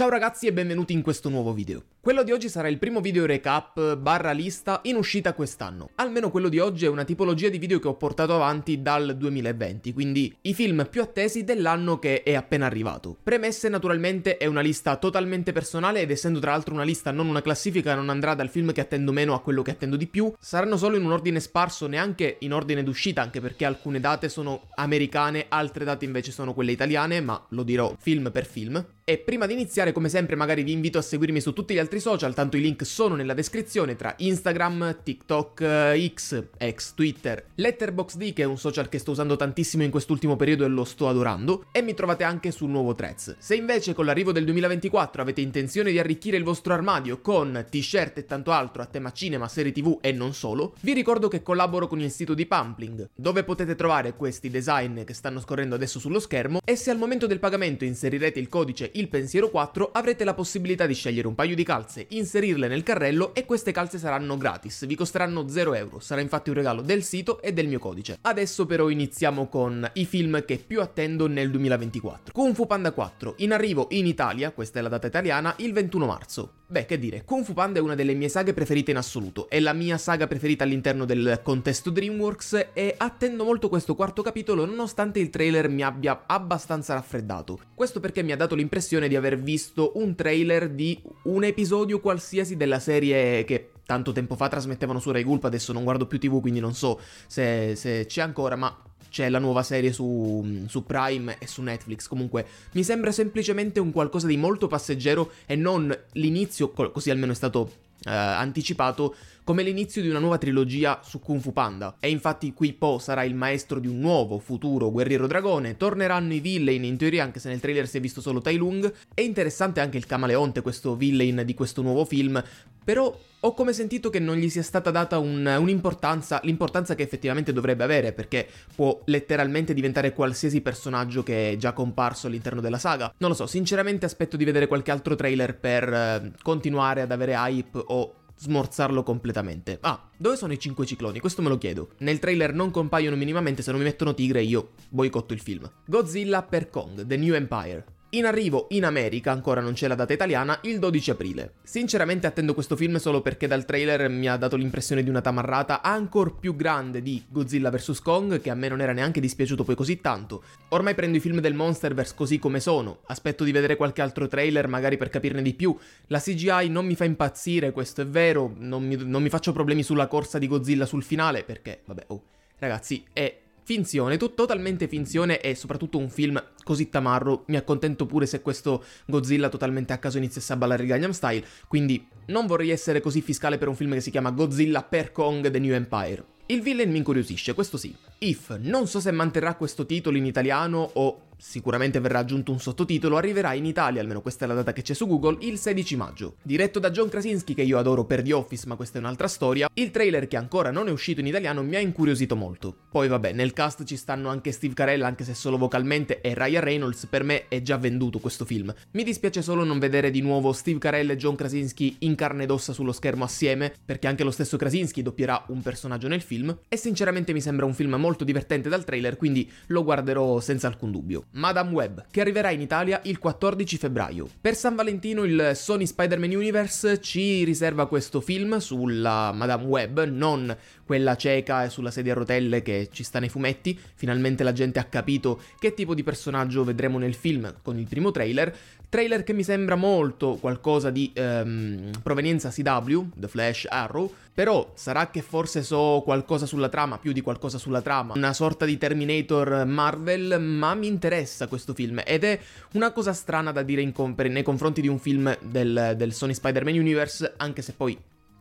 Ciao ragazzi e benvenuti in questo nuovo video. Quello di oggi sarà il primo video recap barra lista in uscita quest'anno. Almeno quello di oggi è una tipologia di video che ho portato avanti dal 2020, quindi i film più attesi dell'anno che è appena arrivato. Premesse naturalmente è una lista totalmente personale ed essendo tra l'altro una lista non una classifica non andrà dal film che attendo meno a quello che attendo di più, saranno solo in un ordine sparso, neanche in ordine d'uscita, anche perché alcune date sono americane, altre date invece sono quelle italiane, ma lo dirò film per film. E prima di iniziare come sempre magari vi invito a seguirmi su tutti gli altri altri social, tanto i link sono nella descrizione tra Instagram, TikTok, eh, X, ex Twitter, Letterboxd che è un social che sto usando tantissimo in quest'ultimo periodo e lo sto adorando, e mi trovate anche sul nuovo Threads. Se invece con l'arrivo del 2024 avete intenzione di arricchire il vostro armadio con t-shirt e tanto altro a tema cinema, serie tv e non solo, vi ricordo che collaboro con il sito di Pumpling, dove potete trovare questi design che stanno scorrendo adesso sullo schermo e se al momento del pagamento inserirete il codice ilpensiero 4 avrete la possibilità di scegliere un paio di capi calze, inserirle nel carrello e queste calze saranno gratis, vi costeranno 0 euro, sarà infatti un regalo del sito e del mio codice. Adesso però iniziamo con i film che più attendo nel 2024. Kung Fu Panda 4, in arrivo in Italia, questa è la data italiana, il 21 marzo. Beh, che dire, Kung Fu Panda è una delle mie saghe preferite in assoluto, è la mia saga preferita all'interno del contesto DreamWorks e attendo molto questo quarto capitolo nonostante il trailer mi abbia abbastanza raffreddato. Questo perché mi ha dato l'impressione di aver visto un trailer di un episodio episodio qualsiasi della serie che tanto tempo fa trasmettevano su Rai Gulp, adesso non guardo più TV, quindi non so se, se c'è ancora, ma c'è la nuova serie su, su, Prime e su Netflix. Comunque, mi sembra semplicemente un qualcosa di molto passeggero e non l'inizio, così almeno è stato eh, anticipato, come l'inizio di una nuova trilogia su Kung Fu Panda. E infatti qui Po sarà il maestro di un nuovo, futuro guerriero dragone, torneranno i villain, in teoria anche se nel trailer si è visto solo Tai Lung, è interessante anche il camaleonte, questo villain di questo nuovo film, però ho come sentito che non gli sia stata data un, un'importanza, l'importanza che effettivamente dovrebbe avere, perché può letteralmente diventare qualsiasi personaggio che è già comparso all'interno della saga. Non lo so, sinceramente aspetto di vedere qualche altro trailer per eh, continuare ad avere hype o smorzarlo completamente. Ah, dove sono i 5 cicloni? Questo me lo chiedo. Nel trailer non compaiono minimamente, se non mi mettono tigre io boicotto il film. Godzilla per Kong, The New Empire. In arrivo in America, ancora non c'è la data italiana, il 12 aprile. Sinceramente attendo questo film solo perché dal trailer mi ha dato l'impressione di una tamarrata ancor più grande di Godzilla vs. Kong, che a me non era neanche dispiaciuto poi così tanto. Ormai prendo i film del Monsterverse così come sono, aspetto di vedere qualche altro trailer magari per capirne di più. La CGI non mi fa impazzire, questo è vero, non mi, non mi faccio problemi sulla corsa di Godzilla sul finale, perché, vabbè, oh. Ragazzi, è Finzione, tutto totalmente finzione e soprattutto un film così tamarro, mi accontento pure se questo Godzilla totalmente a caso iniziasse a ballare il Gangnam Style, quindi non vorrei essere così fiscale per un film che si chiama Godzilla per Kong The New Empire. Il villain mi incuriosisce, questo sì. If, non so se manterrà questo titolo in italiano o sicuramente verrà aggiunto un sottotitolo, arriverà in Italia, almeno questa è la data che c'è su Google, il 16 maggio. Diretto da John Krasinski, che io adoro per The Office, ma questa è un'altra storia, il trailer che ancora non è uscito in italiano mi ha incuriosito molto. Poi vabbè, nel cast ci stanno anche Steve Carell, anche se solo vocalmente, e Ryan Reynolds, per me è già venduto questo film. Mi dispiace solo non vedere di nuovo Steve Carell e John Krasinski in carne ed ossa sullo schermo assieme, perché anche lo stesso Krasinski doppierà un personaggio nel film, e sinceramente mi sembra un film molto divertente dal trailer, quindi lo guarderò senza alcun dubbio. Madame Web, che arriverà in Italia il 14 febbraio. Per San Valentino il Sony Spider-Man Universe ci riserva questo film sulla Madame Web, non quella cieca e sulla sedia a rotelle che ci sta nei fumetti, finalmente la gente ha capito che tipo di personaggio vedremo nel film con il primo trailer, Trailer che mi sembra molto qualcosa di ehm, provenienza CW, The Flash, Arrow, però sarà che forse so qualcosa sulla trama, più di qualcosa sulla trama, una sorta di Terminator Marvel, ma mi interessa questo film ed è una cosa strana da dire in comp- nei confronti di un film del, del Sony Spider-Man Universe, anche se poi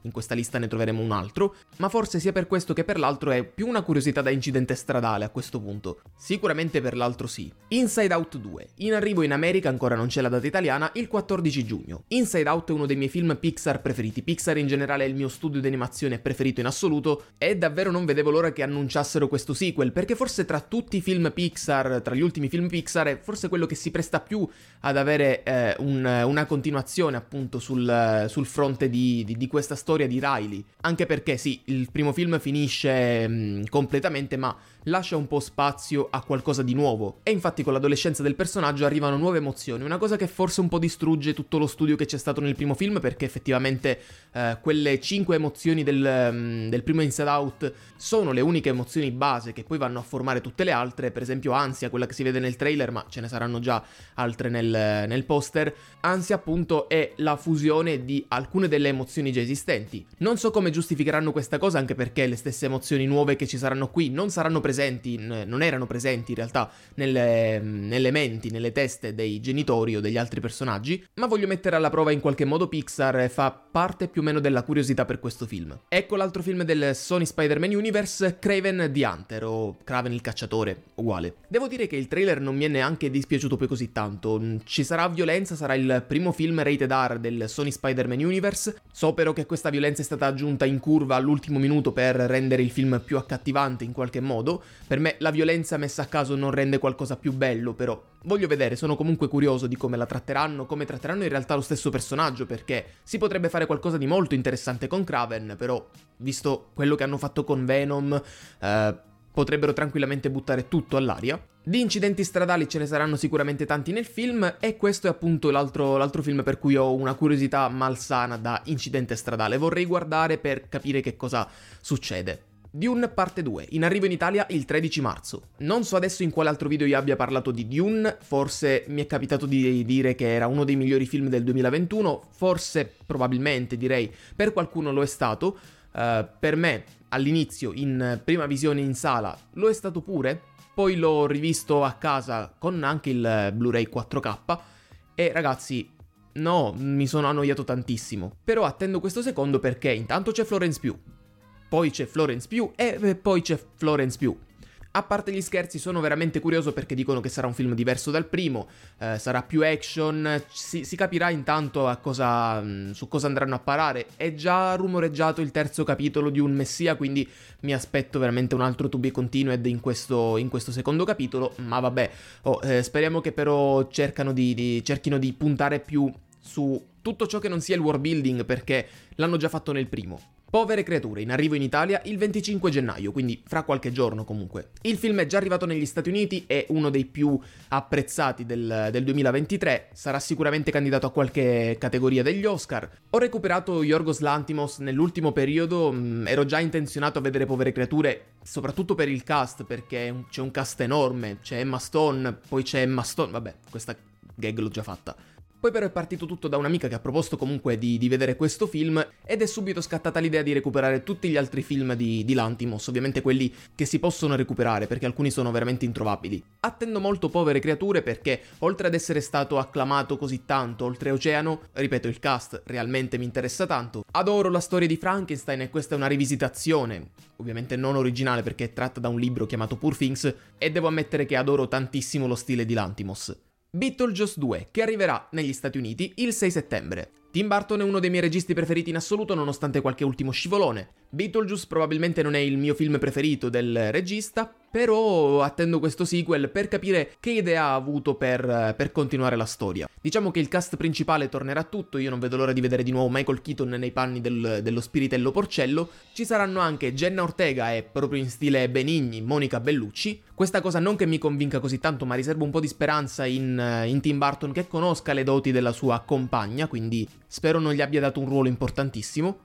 in questa lista ne troveremo un altro, ma forse sia per questo che per l'altro è più una curiosità da incidente stradale a questo punto. Sicuramente per l'altro sì. Inside Out 2, in arrivo in America ancora non c'è la data italiana, il 14 giugno. Inside Out è uno dei miei film Pixar preferiti, Pixar in generale è il mio studio di animazione preferito in assoluto e davvero non vedevo l'ora che annunciassero questo sequel perché forse tra tutti i film Pixar, tra gli ultimi film Pixar è forse quello che si presta più ad avere eh, un, una continuazione appunto sul, sul fronte di, di, di questa storia storia di Riley, anche perché sì, il primo film finisce mh, mm, completamente, ma lascia un po' spazio a qualcosa di nuovo. E infatti con l'adolescenza del personaggio arrivano nuove emozioni, una cosa che forse un po' distrugge tutto lo studio che c'è stato nel primo film, perché effettivamente eh, quelle cinque emozioni del, mh, mm, del primo Inside Out sono le uniche emozioni base che poi vanno a formare tutte le altre, per esempio ansia, quella che si vede nel trailer, ma ce ne saranno già altre nel, nel poster. Ansia appunto è la fusione di alcune delle emozioni già esistenti presenti. Non so come giustificheranno questa cosa anche perché le stesse emozioni nuove che ci saranno qui non saranno presenti, non erano presenti in realtà nelle, nelle menti, nelle teste dei genitori o degli altri personaggi, ma voglio mettere alla prova in qualche modo Pixar e fa parte più o meno della curiosità per questo film. Ecco l'altro film del Sony Spider-Man Universe, Craven the Hunter o Craven il cacciatore, uguale. Devo dire che il trailer non mi è neanche dispiaciuto poi così tanto, mm, ci sarà violenza, sarà il primo film rated R del Sony Spider-Man Universe, so però che questa questa violenza è stata aggiunta in curva all'ultimo minuto per rendere il film più accattivante in qualche modo. Per me la violenza messa a caso non rende qualcosa più bello, però voglio vedere, sono comunque curioso di come la tratteranno, come tratteranno in realtà lo stesso personaggio, perché si potrebbe fare qualcosa di molto interessante con Craven, però visto quello che hanno fatto con Venom, eh, potrebbero tranquillamente buttare tutto all'aria. Di incidenti stradali ce ne saranno sicuramente tanti nel film e questo è appunto l'altro, l'altro film per cui ho una curiosità malsana da incidente stradale. Vorrei guardare per capire che cosa succede. Dune parte 2, in arrivo in Italia il 13 marzo. Non so adesso in quale altro video io abbia parlato di Dune, forse mi è capitato di dire che era uno dei migliori film del 2021, forse probabilmente direi per qualcuno lo è stato, eh, per me all'inizio in prima visione in sala lo è stato pure, poi l'ho rivisto a casa con anche il Blu-ray 4K e ragazzi no, mi sono annoiato tantissimo. Però attendo questo secondo perché intanto c'è Florence più, poi c'è Florence più e poi c'è Florence più. A parte gli scherzi, sono veramente curioso perché dicono che sarà un film diverso dal primo, eh, sarà più action, si, si capirà intanto cosa, mm, su cosa andranno a parare. È già rumoreggiato il terzo capitolo di Un Messia, quindi mi aspetto veramente un altro to be continued in questo, in questo secondo capitolo, ma vabbè, oh, eh, speriamo che però di, di, cerchino di puntare più su tutto ciò che non sia il world building perché l'hanno già fatto nel primo. Povere creature, in arrivo in Italia il 25 gennaio, quindi fra qualche giorno comunque. Il film è già arrivato negli Stati Uniti, è uno dei più apprezzati del, del 2023, sarà sicuramente candidato a qualche categoria degli Oscar. Ho recuperato Yorgos Lantimos nell'ultimo periodo, mh, mm, ero già intenzionato a vedere Povere creature, soprattutto per il cast, perché c'è un cast enorme, c'è Emma Stone, poi c'è Emma Stone, vabbè, questa gag l'ho già fatta. Poi però è partito tutto da un'amica che ha proposto comunque di, di, vedere questo film ed è subito scattata l'idea di recuperare tutti gli altri film di, di Lantimos, ovviamente quelli che si possono recuperare perché alcuni sono veramente introvabili. Attendo molto Povere Creature perché oltre ad essere stato acclamato così tanto oltreoceano, ripeto il cast realmente mi interessa tanto, adoro la storia di Frankenstein e questa è una rivisitazione, ovviamente non originale perché è tratta da un libro chiamato Purfings e devo ammettere che adoro tantissimo lo stile di Lantimos. Beetlejuice 2, che arriverà negli Stati Uniti il 6 settembre. Tim Burton è uno dei miei registi preferiti in assoluto nonostante qualche ultimo scivolone. Beetlejuice probabilmente non è il mio film preferito del regista, però attendo questo sequel per capire che idea ha avuto per, per, continuare la storia. Diciamo che il cast principale tornerà tutto, io non vedo l'ora di vedere di nuovo Michael Keaton nei panni del, dello spiritello porcello. Ci saranno anche Jenna Ortega e proprio in stile Benigni, Monica Bellucci. Questa cosa non che mi convinca così tanto, ma riservo un po' di speranza in, in Tim Burton che conosca le doti della sua compagna, quindi spero non gli abbia dato un ruolo importantissimo.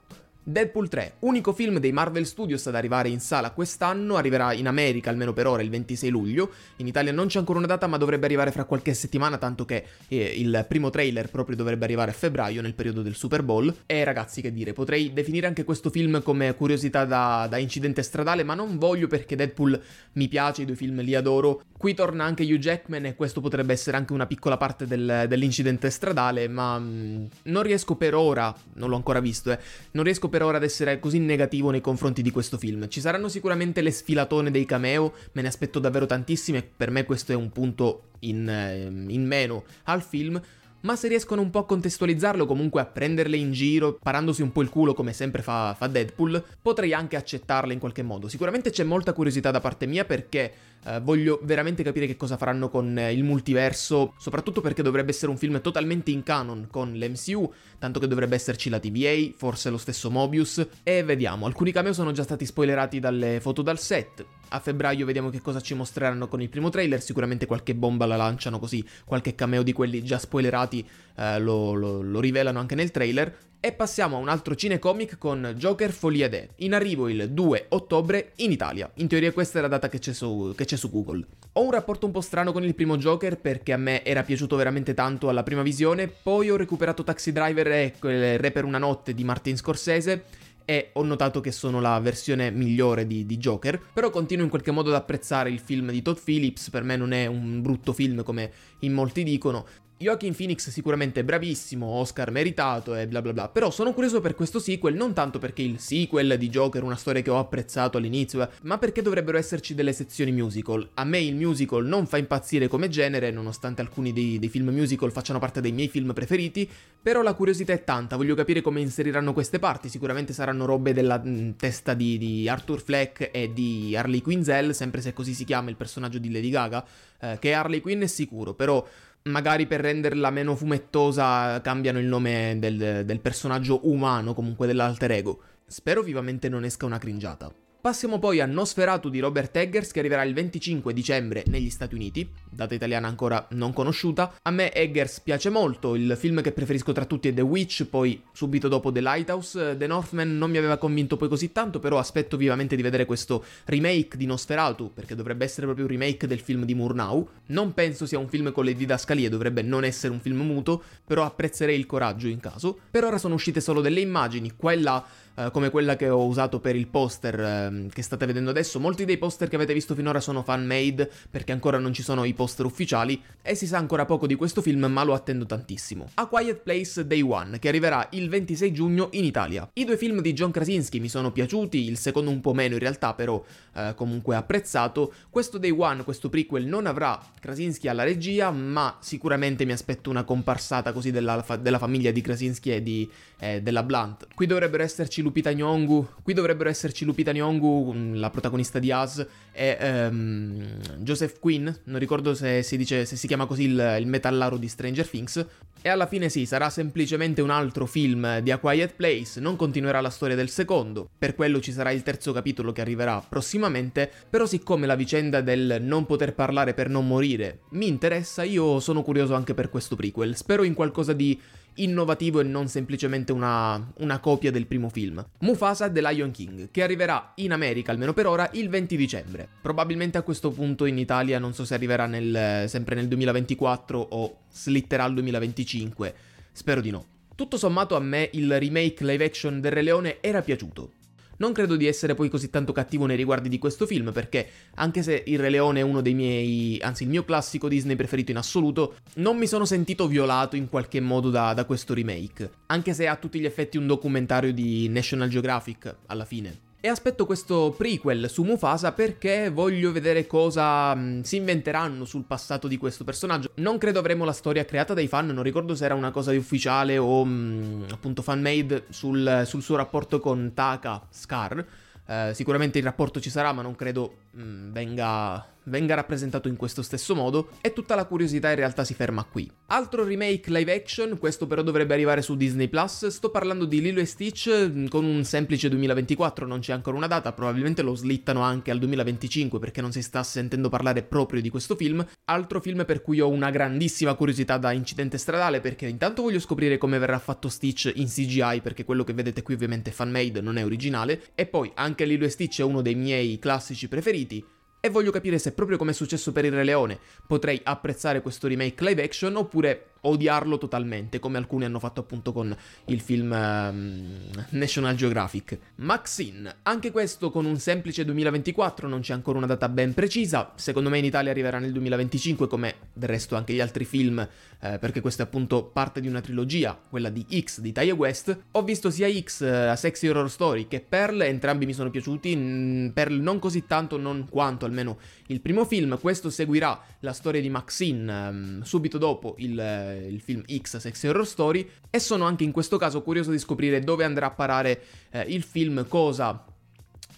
Deadpool 3, unico film dei Marvel Studios ad arrivare in sala quest'anno, arriverà in America almeno per ora il 26 luglio, in Italia non c'è ancora una data ma dovrebbe arrivare fra qualche settimana, tanto che eh, il primo trailer proprio dovrebbe arrivare a febbraio nel periodo del Super Bowl. E ragazzi che dire, potrei definire anche questo film come curiosità da, da incidente stradale, ma non voglio perché Deadpool mi piace, i due film li adoro. Qui torna anche Hugh Jackman e questo potrebbe essere anche una piccola parte del, dell'incidente stradale, ma mh, mm, non riesco per ora, non l'ho ancora visto, eh, non riesco per ora ad essere così negativo nei confronti di questo film. Ci saranno sicuramente le sfilatone dei cameo, me ne aspetto davvero tantissime, per me questo è un punto in, eh, in meno al film, ma se riescono un po' a contestualizzarlo, comunque a prenderle in giro, parandosi un po' il culo come sempre fa, fa Deadpool, potrei anche accettarle in qualche modo. Sicuramente c'è molta curiosità da parte mia perché eh, voglio veramente capire che cosa faranno con eh, il multiverso, soprattutto perché dovrebbe essere un film totalmente in canon con l'MCU, tanto che dovrebbe esserci la TVA, forse lo stesso Mobius, e vediamo, alcuni cameo sono già stati spoilerati dalle foto dal set, a febbraio vediamo che cosa ci mostreranno con il primo trailer, sicuramente qualche bomba la lanciano così, qualche cameo di quelli già spoilerati eh, lo, lo, lo rivelano anche nel trailer, e passiamo a un altro cinecomic con Joker Folia Day, in arrivo il 2 ottobre in Italia. In teoria questa è la data che c'è, su, che c'è su Google. Ho un rapporto un po' strano con il primo Joker perché a me era piaciuto veramente tanto alla prima visione, poi ho recuperato Taxi Driver e quel Re per una notte di Martin Scorsese e ho notato che sono la versione migliore di, di, Joker, però continuo in qualche modo ad apprezzare il film di Todd Phillips, per me non è un brutto film come in molti dicono, Joaquin Phoenix sicuramente bravissimo, Oscar meritato e bla bla bla, però sono curioso per questo sequel non tanto perché il sequel di Joker è una storia che ho apprezzato all'inizio, eh, ma perché dovrebbero esserci delle sezioni musical. A me il musical non fa impazzire come genere, nonostante alcuni dei, dei film musical facciano parte dei miei film preferiti, però la curiosità è tanta, voglio capire come inseriranno queste parti, sicuramente saranno robe della mh, mm, testa di, di, Arthur Fleck e di Harley Quinzel, sempre se così si chiama il personaggio di Lady Gaga, eh, che è Harley Quinn è sicuro, però magari per renderla meno fumettosa cambiano il nome del, del personaggio umano, comunque dell'alter ego. Spero vivamente non esca una cringiata. Passiamo poi a Nosferatu di Robert Eggers che arriverà il 25 dicembre negli Stati Uniti, data italiana ancora non conosciuta. A me Eggers piace molto, il film che preferisco tra tutti è The Witch, poi subito dopo The Lighthouse. The Northman non mi aveva convinto poi così tanto, però aspetto vivamente di vedere questo remake di Nosferatu, perché dovrebbe essere proprio un remake del film di Murnau. Non penso sia un film con le didascalie, dovrebbe non essere un film muto, però apprezzerei il coraggio in caso. Per ora sono uscite solo delle immagini, quella eh, come quella che ho usato per il poster eh, che state vedendo adesso. Molti dei poster che avete visto finora sono fan made perché ancora non ci sono i poster ufficiali e si sa ancora poco di questo film ma lo attendo tantissimo. A Quiet Place Day One che arriverà il 26 giugno in Italia. I due film di John Krasinski mi sono piaciuti, il secondo un po' meno in realtà però eh, comunque apprezzato. Questo Day One, questo prequel non avrà Krasinski alla regia ma sicuramente mi aspetto una comparsata così della, della famiglia di Krasinski e di, eh, della Blunt. Qui dovrebbero esserci Lupita Nyong'u, qui dovrebbero esserci Lupita Nyong'u, mm, la protagonista di As, e um, Joseph Quinn, non ricordo se si, dice, se si chiama così il, il, metallaro di Stranger Things, e alla fine sì, sarà semplicemente un altro film di A Quiet Place, non continuerà la storia del secondo, per quello ci sarà il terzo capitolo che arriverà prossimamente, però siccome la vicenda del non poter parlare per non morire mi interessa, io sono curioso anche per questo prequel, spero in qualcosa di innovativo e non semplicemente una, una, copia del primo film. Mufasa The Lion King, che arriverà in America, almeno per ora, il 20 dicembre. Probabilmente a questo punto in Italia non so se arriverà nel, sempre nel 2024 o slitterà al 2025, spero di no. Tutto sommato a me il remake live action del Re Leone era piaciuto. Non credo di essere poi così tanto cattivo nei riguardi di questo film, perché anche se Il Re Leone è uno dei miei, anzi il mio classico Disney preferito in assoluto, non mi sono sentito violato in qualche modo da, da questo remake, anche se è a tutti gli effetti un documentario di National Geographic, alla fine. E aspetto questo prequel su Mufasa perché voglio vedere cosa mh, mm, si inventeranno sul passato di questo personaggio. Non credo avremo la storia creata dai fan, non ricordo se era una cosa di ufficiale o mh, mm, appunto fan-made sul, sul, suo rapporto con Taka Scar. Eh, sicuramente il rapporto ci sarà, ma non credo mh, mm, venga venga rappresentato in questo stesso modo e tutta la curiosità in realtà si ferma qui. Altro remake live action, questo però dovrebbe arrivare su Disney Plus, sto parlando di Lilo e Stitch mm, con un semplice 2024, non c'è ancora una data, probabilmente lo slittano anche al 2025 perché non si sta sentendo parlare proprio di questo film, altro film per cui ho una grandissima curiosità da incidente stradale perché intanto voglio scoprire come verrà fatto Stitch in CGI perché quello che vedete qui ovviamente è fan made, non è originale e poi anche Lilo e Stitch è uno dei miei classici preferiti, e voglio capire se proprio come è successo per il Re Leone potrei apprezzare questo remake live action oppure odiarlo totalmente, come alcuni hanno fatto appunto con il film um, National Geographic. Maxine, anche questo con un semplice 2024, non c'è ancora una data ben precisa, secondo me in Italia arriverà nel 2025 come del resto anche gli altri film, eh, perché questo è appunto parte di una trilogia, quella di X di Taya West. Ho visto sia X, a eh, Sexy Horror Story, che Pearl, entrambi mi sono piaciuti, mh, Pearl non così tanto, non quanto almeno il primo film, questo seguirà la storia di Maxine um, subito dopo il il, film X Sex Horror Story e sono anche in questo caso curioso di scoprire dove andrà a parare eh, il film, cosa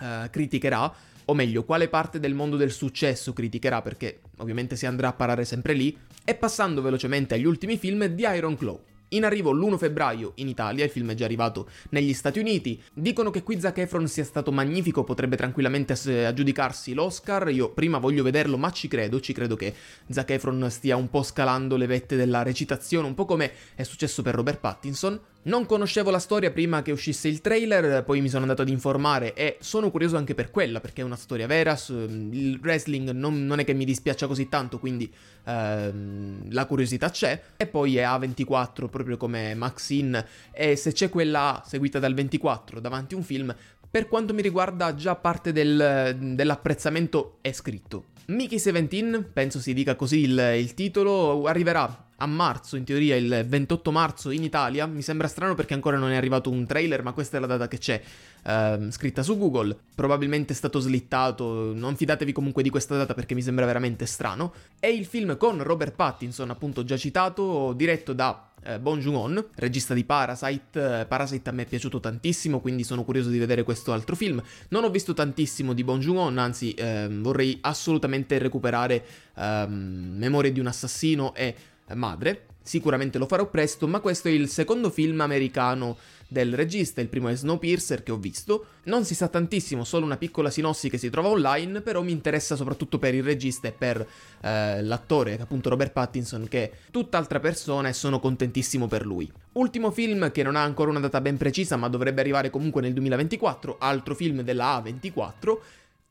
eh, criticherà, o meglio, quale parte del mondo del successo criticherà, perché ovviamente si andrà a parare sempre lì, e passando velocemente agli ultimi film di Iron Claw. In arrivo l'1 febbraio in Italia, il film è già arrivato negli Stati Uniti. Dicono che qui Zac Efron sia stato magnifico, potrebbe tranquillamente aggiudicarsi l'Oscar. Io prima voglio vederlo, ma ci credo, ci credo che Zac Efron stia un po' scalando le vette della recitazione, un po' come è successo per Robert Pattinson. Non conoscevo la storia prima che uscisse il trailer, poi mi sono andato ad informare e sono curioso anche per quella, perché è una storia vera, il wrestling non, non è che mi dispiaccia così tanto, quindi ehm, la curiosità c'è. E poi è A24, proprio come Maxine, e se c'è quella A seguita dal 24 davanti a un film, per quanto mi riguarda già parte del, dell'apprezzamento è scritto. Mickey 17, penso si dica così il, il, titolo, arriverà a marzo, in teoria il 28 marzo in Italia. Mi sembra strano perché ancora non è arrivato un trailer, ma questa è la data che c'è eh, scritta su Google. Probabilmente è stato slittato, non fidatevi comunque di questa data perché mi sembra veramente strano. È il film con Robert Pattinson, appunto già citato, diretto da eh, Joon-on, regista di Parasite. Eh, Parasite a me è piaciuto tantissimo, quindi sono curioso di vedere questo altro film. Non ho visto tantissimo di Bong Joon-on, anzi ehm, vorrei assolutamente recuperare ehm, Memorie di un assassino e Madre. Sicuramente lo farò presto, ma questo è il secondo film americano del regista, il primo è Snowpiercer che ho visto, non si sa tantissimo, solo una piccola sinossi che si trova online, però mi interessa soprattutto per il regista e per eh, l'attore, appunto Robert Pattinson, che è tutt'altra persona e sono contentissimo per lui. Ultimo film che non ha ancora una data ben precisa, ma dovrebbe arrivare comunque nel 2024, altro film della A24,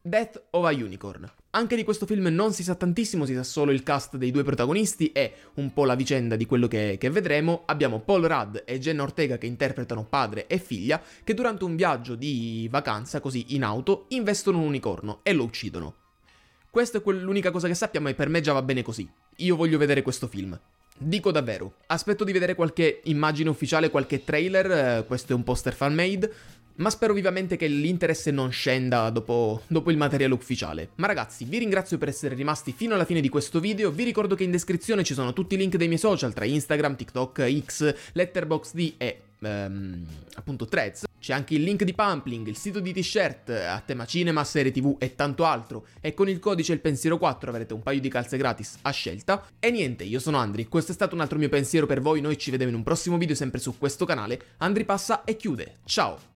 Death of a Unicorn. Anche di questo film non si sa tantissimo, si sa solo il cast dei due protagonisti e un po' la vicenda di quello che, che vedremo. Abbiamo Paul Rudd e Jenna Ortega che interpretano padre e figlia che durante un viaggio di vacanza, così in auto, investono un unicorno e lo uccidono. Questa è quell- l'unica cosa che sappiamo e per me già va bene così. Io voglio vedere questo film. Dico davvero, aspetto di vedere qualche immagine ufficiale, qualche trailer, eh, questo è un poster fan made, ma spero vivamente che l'interesse non scenda dopo, dopo, il materiale ufficiale. Ma ragazzi, vi ringrazio per essere rimasti fino alla fine di questo video, vi ricordo che in descrizione ci sono tutti i link dei miei social tra Instagram, TikTok, X, Letterboxd e... Ehm, appunto threads c'è anche il link di Pumpling, il sito di t-shirt a tema cinema, serie tv e tanto altro. E con il codice il pensiero 4 avrete un paio di calze gratis a scelta. E niente, io sono Andri, questo è stato un altro mio pensiero per voi, noi ci vediamo in un prossimo video sempre su questo canale. Andri passa e chiude, ciao!